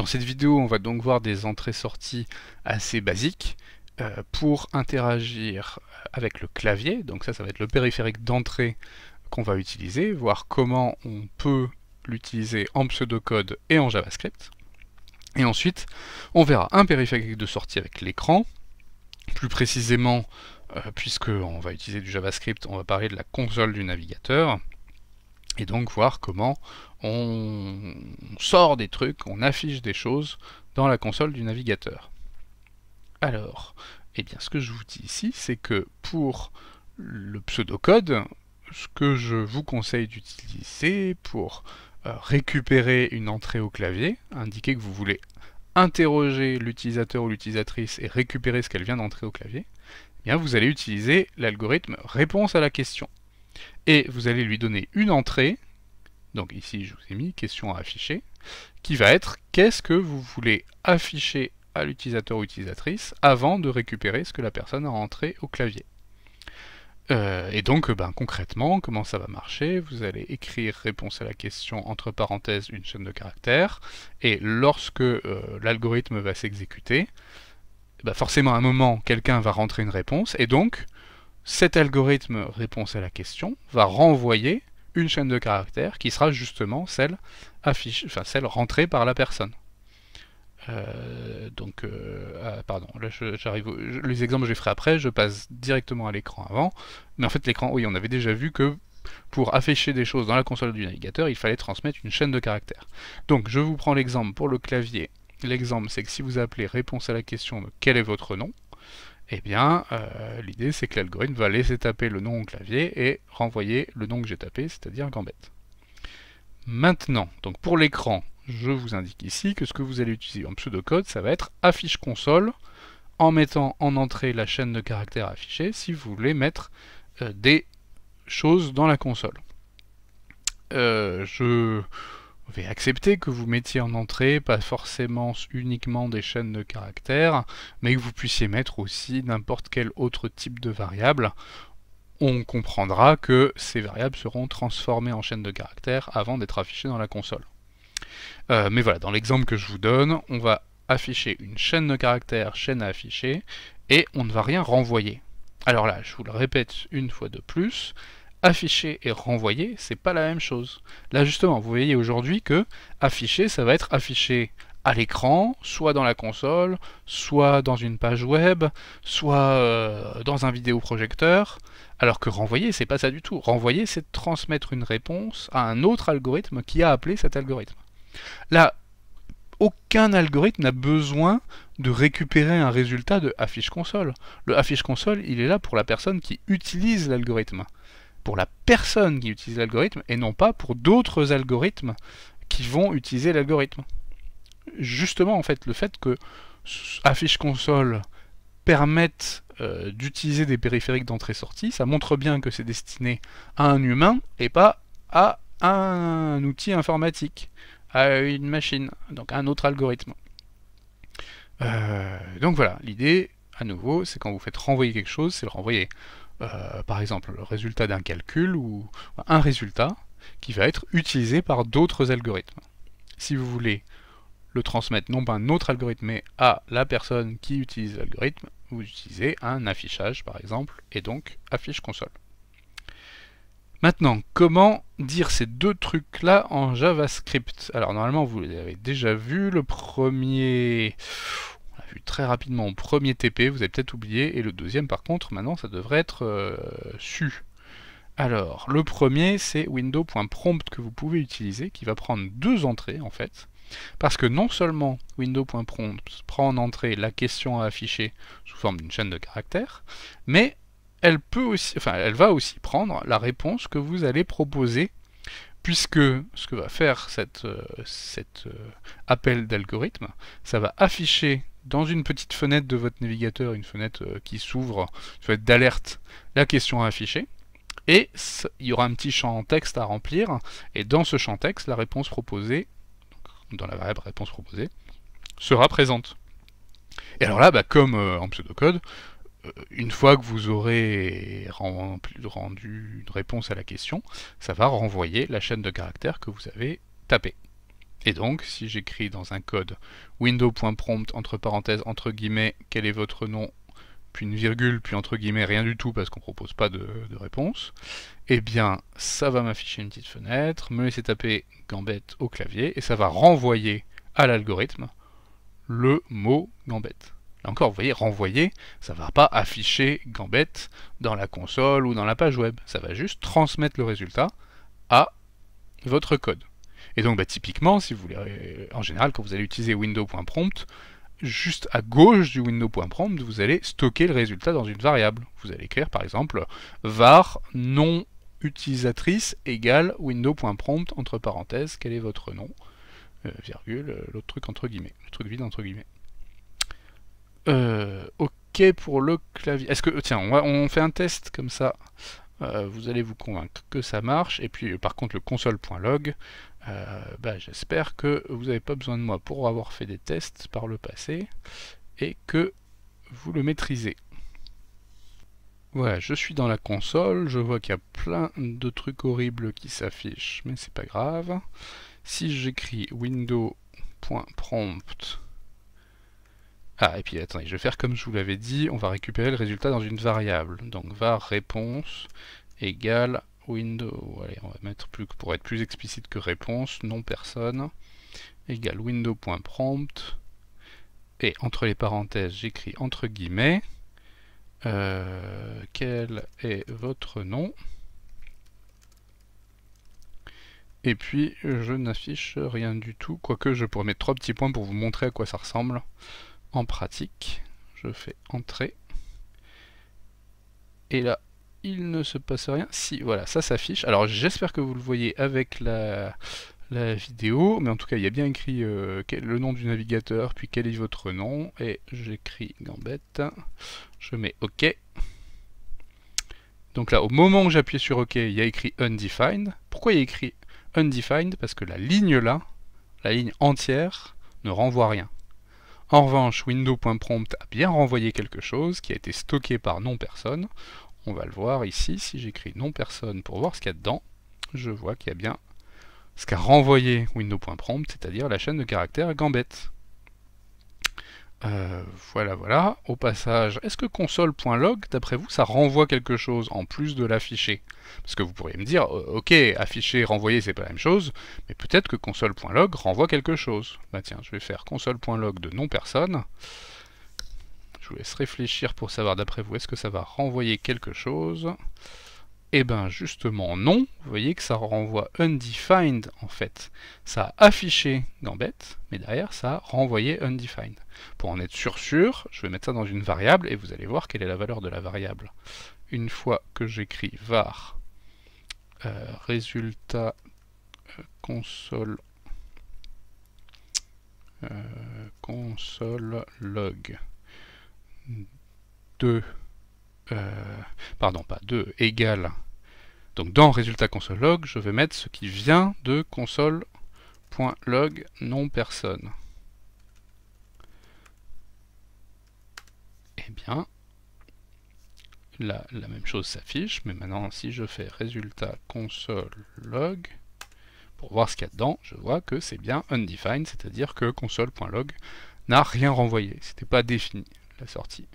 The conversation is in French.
Dans cette vidéo, on va donc voir des entrées-sorties assez basiques euh, pour interagir avec le clavier. Donc ça, ça va être le périphérique d'entrée qu'on va utiliser, voir comment on peut l'utiliser en pseudocode et en JavaScript. Et ensuite, on verra un périphérique de sortie avec l'écran, plus précisément, euh, puisqu'on va utiliser du JavaScript, on va parler de la console du navigateur, et donc voir comment on sort des trucs, on affiche des choses dans la console du navigateur. Alors, eh bien, ce que je vous dis ici, c'est que pour le pseudocode, ce que je vous conseille d'utiliser pour euh, récupérer une entrée au clavier, indiquer que vous voulez interroger l'utilisateur ou l'utilisatrice et récupérer ce qu'elle vient d'entrer au clavier, eh bien vous allez utiliser l'algorithme réponse à la question et vous allez lui donner une entrée, donc ici je vous ai mis question à afficher, qui va être qu'est-ce que vous voulez afficher à l'utilisateur ou utilisatrice avant de récupérer ce que la personne a rentré au clavier. Euh, et donc ben, concrètement, comment ça va marcher Vous allez écrire réponse à la question entre parenthèses une chaîne de caractères, et lorsque euh, l'algorithme va s'exécuter, ben, forcément à un moment quelqu'un va rentrer une réponse, et donc cet algorithme réponse à la question va renvoyer une chaîne de caractères qui sera justement celle, celle rentrée par la personne. Euh, donc, euh, ah, pardon, j'arrive, les exemples je ferai après, je passe directement à l'écran avant, mais en fait l'écran, oui, on avait déjà vu que pour afficher des choses dans la console du navigateur, il fallait transmettre une chaîne de caractères. Donc je vous prends l'exemple pour le clavier. L'exemple c'est que si vous appelez réponse à la question de quel est votre nom, eh bien, euh, l'idée c'est que l'algorithme va laisser taper le nom au clavier et renvoyer le nom que j'ai tapé, c'est-à-dire gambette. Maintenant, donc pour l'écran, je vous indique ici que ce que vous allez utiliser en pseudocode, ça va être affiche console, en mettant en entrée la chaîne de caractères affichée, si vous voulez mettre euh, des choses dans la console. Euh, je accepter que vous mettiez en entrée pas forcément uniquement des chaînes de caractères, mais que vous puissiez mettre aussi n'importe quel autre type de variable. On comprendra que ces variables seront transformées en chaînes de caractères avant d'être affichées dans la console. Euh, mais voilà, dans l'exemple que je vous donne, on va afficher une chaîne de caractères, chaîne à afficher, et on ne va rien renvoyer. Alors là, je vous le répète une fois de plus, afficher et renvoyer, c'est pas la même chose. Là justement, vous voyez aujourd'hui que afficher, ça va être affiché à l'écran, soit dans la console, soit dans une page web, soit euh, dans un vidéoprojecteur, alors que renvoyer, c'est pas ça du tout. Renvoyer, c'est transmettre une réponse à un autre algorithme qui a appelé cet algorithme. Là, aucun algorithme n'a besoin de récupérer un résultat de affiche console. Le affiche console, il est là pour la personne qui utilise l'algorithme pour la personne qui utilise l'algorithme et non pas pour d'autres algorithmes qui vont utiliser l'algorithme. Justement, en fait, le fait que affiche console permette euh, d'utiliser des périphériques d'entrée-sortie, ça montre bien que c'est destiné à un humain et pas à un outil informatique, à une machine, donc à un autre algorithme. Euh, donc voilà, l'idée, à nouveau, c'est quand vous faites renvoyer quelque chose, c'est le renvoyer euh, par exemple le résultat d'un calcul ou un résultat qui va être utilisé par d'autres algorithmes. Si vous voulez le transmettre non pas à un autre algorithme mais à la personne qui utilise l'algorithme, vous utilisez un affichage par exemple et donc affiche console. Maintenant, comment dire ces deux trucs-là en JavaScript Alors normalement, vous avez déjà vu Le premier, très rapidement au premier TP, vous avez peut-être oublié, et le deuxième par contre, maintenant ça devrait être euh, su. Alors, le premier, c'est window.prompt que vous pouvez utiliser, qui va prendre deux entrées en fait, parce que non seulement window.prompt prend en entrée la question à afficher sous forme d'une chaîne de caractères, mais elle, peut aussi, enfin, elle va aussi prendre la réponse que vous allez proposer puisque ce que va faire cet cette, euh, euh, appel d'algorithme, ça va afficher dans une petite fenêtre de votre navigateur, une fenêtre euh, qui s'ouvre, une fenêtre d'alerte, la question à afficher. Et il y aura un petit champ texte à remplir. Et dans ce champ texte, la réponse proposée, dans la variable réponse proposée, sera présente. Et alors là, bah, comme euh, en pseudocode, euh, une fois que vous aurez rendu une réponse à la question, ça va renvoyer la chaîne de caractères que vous avez tapée. Et donc, si j'écris dans un code window.prompt entre parenthèses, entre guillemets, quel est votre nom, puis une virgule, puis entre guillemets, rien du tout parce qu'on ne propose pas de, réponse, eh bien, ça va m'afficher une petite fenêtre, me laisser taper gambette au clavier, et ça va renvoyer à l'algorithme le mot gambette. Là encore, vous voyez, renvoyer, ça ne va pas afficher gambette dans la console ou dans la page web, ça va juste transmettre le résultat à votre code. Et donc bah, typiquement, si vous voulez, euh, en général, quand vous allez utiliser window.prompt, juste à gauche du window.prompt, vous allez stocker le résultat dans une variable. Vous allez écrire par exemple var non utilisatrice égale window.prompt entre parenthèses, quel est votre nom, euh, virgule, euh, l'autre truc entre guillemets, le truc vide entre guillemets. ok pour le clavier. Est-ce que. Tiens, on, fait un test comme ça. vous allez vous convaincre que ça marche. Et puis par contre le console.log, euh, bah, j'espère que vous n'avez pas besoin de moi pour avoir fait des tests par le passé et que vous le maîtrisez. Voilà, je suis dans la console, je vois qu'il y a plein de trucs horribles qui s'affichent, mais c'est pas grave. Si j'écris window.prompt... Ah, et puis attendez, je vais faire comme je vous l'avais dit, on va récupérer le résultat dans une variable. Donc var réponse égale window, allez, on va mettre plus pour être plus explicite que réponse, non personne, égale window.prompt, et entre les parenthèses, j'écris entre guillemets, euh, quel est votre nom Et puis, je n'affiche rien du tout, quoique je pourrais mettre trois petits points pour vous montrer à quoi ça ressemble en pratique. Je fais entrer. Et là, il ne se passe rien. Si, voilà, ça s'affiche. Alors j'espère que vous le voyez avec la, vidéo, mais en tout cas il y a bien écrit euh, le nom du navigateur, puis quel est votre nom, et j'écris Gambette, je mets OK. Donc là, au moment où j'appuie sur OK, il y a écrit Undefined. Pourquoi il y a écrit Undefined Parce que la ligne là, la ligne entière, ne renvoie rien. En revanche, window.prompt a bien renvoyé quelque chose qui a été stocké par non-personne on va le voir ici. Si j'écris non personne pour voir ce qu'il y a dedans, je vois qu'il y a bien ce qu'a renvoyé window.prompt, c'est-à-dire la chaîne de caractères gambette. Euh, voilà, voilà. Au passage, est-ce que console.log, d'après vous, ça renvoie quelque chose en plus de l'afficher Parce que vous pourriez me dire, euh, ok, afficher, renvoyer, c'est pas la même chose, mais peut-être que console.log renvoie quelque chose. Bah tiens, je vais faire console.log de non-personne vous laisse réfléchir pour savoir d'après vous, est-ce que ça va renvoyer quelque chose et eh bien justement non, vous voyez que ça renvoie undefined en fait. Ça a affiché gambette, mais derrière ça a renvoyé undefined. Pour en être sûr sûr, je vais mettre ça dans une variable et vous allez voir quelle est la valeur de la variable. Une fois que j'écris var euh, résultat euh, console euh, console log 2, euh, pardon, pas 2, égale. Donc dans résultat console.log, je vais mettre ce qui vient de console.log non personne. Eh bien, la, la même chose s'affiche, mais maintenant si je fais résultat console.log, pour voir ce qu'il y a dedans, je vois que c'est bien undefined, c'est-à-dire que console.log n'a rien renvoyé, c'était pas défini la sortie.